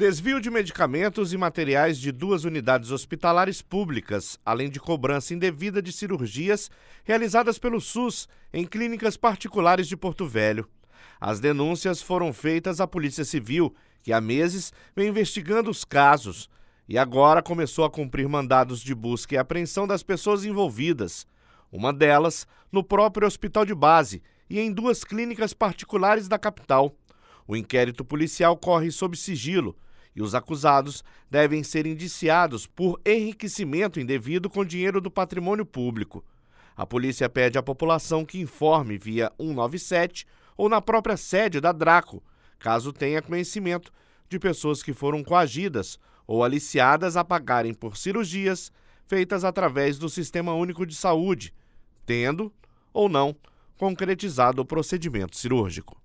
Desvio de medicamentos e materiais de duas unidades hospitalares públicas, além de cobrança indevida de cirurgias realizadas pelo SUS em clínicas particulares de Porto Velho. As denúncias foram feitas à Polícia Civil, que há meses vem investigando os casos e agora começou a cumprir mandados de busca e apreensão das pessoas envolvidas. Uma delas no próprio hospital de base e em duas clínicas particulares da capital. O inquérito policial corre sob sigilo e os acusados devem ser indiciados por enriquecimento indevido com dinheiro do patrimônio público. A polícia pede à população que informe via 197 ou na própria sede da Draco, caso tenha conhecimento de pessoas que foram coagidas ou aliciadas a pagarem por cirurgias feitas através do Sistema Único de Saúde, tendo ou não concretizado o procedimento cirúrgico.